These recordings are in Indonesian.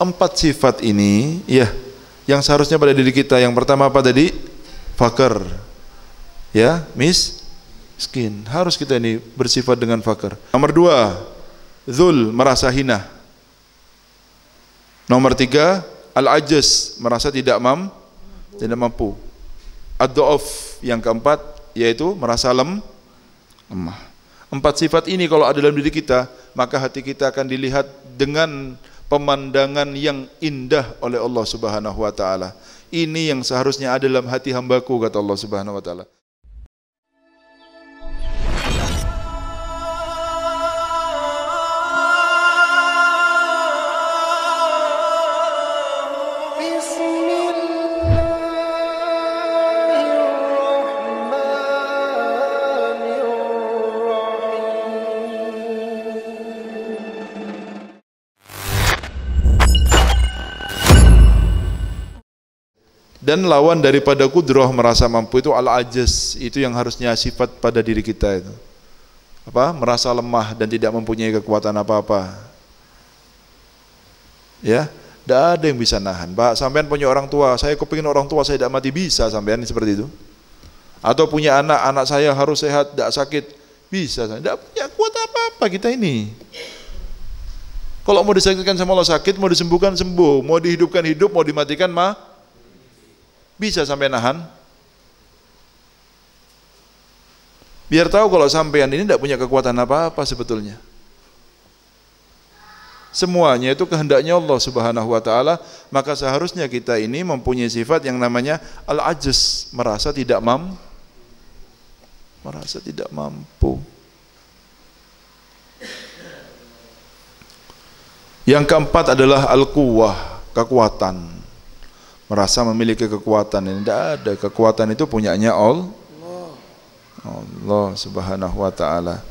empat sifat ini ya yang seharusnya pada diri kita yang pertama apa tadi fakir ya skin harus kita ini bersifat dengan fakir nomor dua zul merasa hina nomor tiga al ajaz merasa tidak mam tidak mampu ad yang keempat yaitu merasa lem lemah empat sifat ini kalau ada dalam diri kita maka hati kita akan dilihat dengan pemandangan yang indah oleh Allah Subhanahu wa taala. Ini yang seharusnya ada dalam hati hambaku kata Allah Subhanahu wa taala. dan lawan daripada kudroh merasa mampu itu al ajes itu yang harusnya sifat pada diri kita itu apa merasa lemah dan tidak mempunyai kekuatan apa-apa ya tidak ada yang bisa nahan pak sampean punya orang tua saya kepingin orang tua saya tidak mati bisa sampean seperti itu atau punya anak anak saya harus sehat tidak sakit bisa tidak punya kuat apa-apa kita ini kalau mau disakitkan sama Allah sakit, mau disembuhkan sembuh, mau dihidupkan hidup, mau dimatikan mah bisa sampai nahan? Biar tahu kalau sampean ini tidak punya kekuatan apa-apa sebetulnya. Semuanya itu kehendaknya Allah Subhanahu wa taala, maka seharusnya kita ini mempunyai sifat yang namanya al ajus merasa tidak mampu. Merasa tidak mampu. Yang keempat adalah al-quwah, kekuatan merasa memiliki kekuatan. ini Tidak ada kekuatan itu punyanya Allah. Allah Subhanahu wa taala.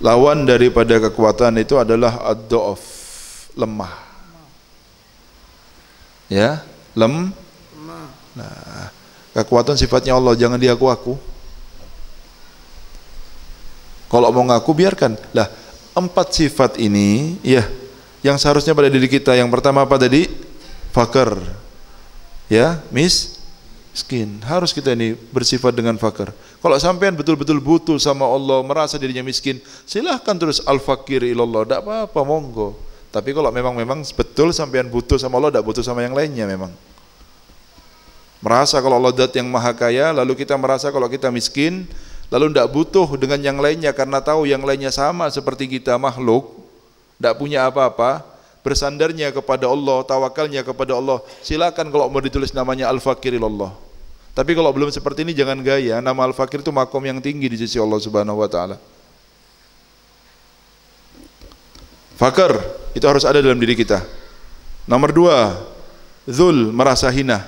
Lawan daripada kekuatan itu adalah ad-dha'af, lemah. Ya, lem. Nah, kekuatan sifatnya Allah, jangan diaku aku-aku. Kalau mau ngaku biarkan. Lah, empat sifat ini ya yang seharusnya pada diri kita. Yang pertama apa tadi? Fakir ya miskin. Harus kita ini bersifat dengan fakir. Kalau sampean betul-betul butuh sama Allah, merasa dirinya miskin, silahkan terus al-fakir ilallah, tidak apa-apa, monggo. Tapi kalau memang-memang betul sampean butuh sama Allah, tidak butuh sama yang lainnya memang. Merasa kalau Allah dat yang maha kaya, lalu kita merasa kalau kita miskin, lalu tidak butuh dengan yang lainnya karena tahu yang lainnya sama seperti kita makhluk, tidak punya apa-apa, bersandarnya kepada Allah, tawakalnya kepada Allah. Silakan kalau mau ditulis namanya Al-Fakir Tapi kalau belum seperti ini jangan gaya. Nama Al-Fakir itu makom yang tinggi di sisi Allah Subhanahu wa taala. Fakar itu harus ada dalam diri kita. Nomor dua, zul merasa hina.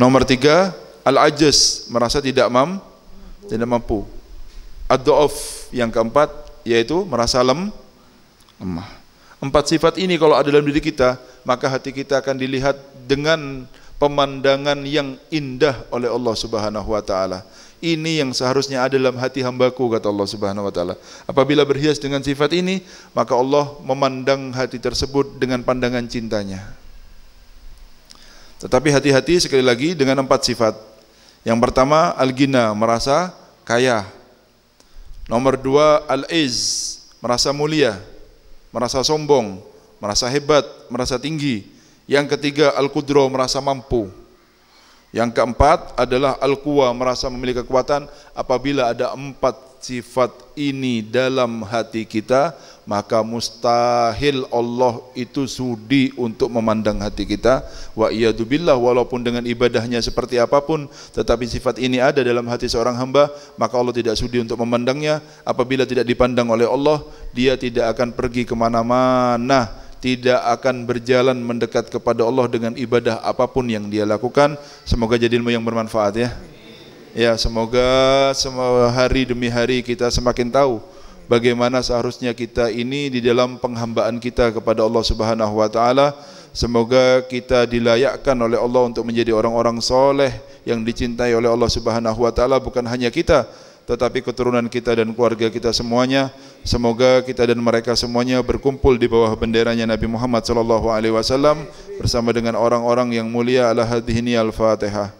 Nomor tiga, al-ajiz merasa tidak mam, tidak mampu. Ad-do'of yang keempat yaitu merasa lem, lemah. Empat sifat ini kalau ada dalam diri kita, maka hati kita akan dilihat dengan pemandangan yang indah oleh Allah Subhanahu wa taala. Ini yang seharusnya ada dalam hati hambaku kata Allah Subhanahu wa taala. Apabila berhias dengan sifat ini, maka Allah memandang hati tersebut dengan pandangan cintanya. Tetapi hati-hati sekali lagi dengan empat sifat. Yang pertama al gina merasa kaya. Nomor dua al-iz, merasa mulia merasa sombong, merasa hebat, merasa tinggi. Yang ketiga al-qudro merasa mampu. Yang keempat adalah al-quwa merasa memiliki kekuatan apabila ada empat sifat ini dalam hati kita, maka mustahil Allah itu sudi untuk memandang hati kita wa iyadubillah walaupun dengan ibadahnya seperti apapun tetapi sifat ini ada dalam hati seorang hamba maka Allah tidak sudi untuk memandangnya apabila tidak dipandang oleh Allah dia tidak akan pergi kemana-mana tidak akan berjalan mendekat kepada Allah dengan ibadah apapun yang dia lakukan semoga jadi ilmu yang bermanfaat ya Ya, semoga semua hari demi hari kita semakin tahu bagaimana seharusnya kita ini di dalam penghambaan kita kepada Allah Subhanahu wa taala. Semoga kita dilayakkan oleh Allah untuk menjadi orang-orang soleh yang dicintai oleh Allah Subhanahu wa taala bukan hanya kita tetapi keturunan kita dan keluarga kita semuanya. Semoga kita dan mereka semuanya berkumpul di bawah benderanya Nabi Muhammad sallallahu alaihi wasallam bersama dengan orang-orang yang mulia al hadhihi al-Fatihah.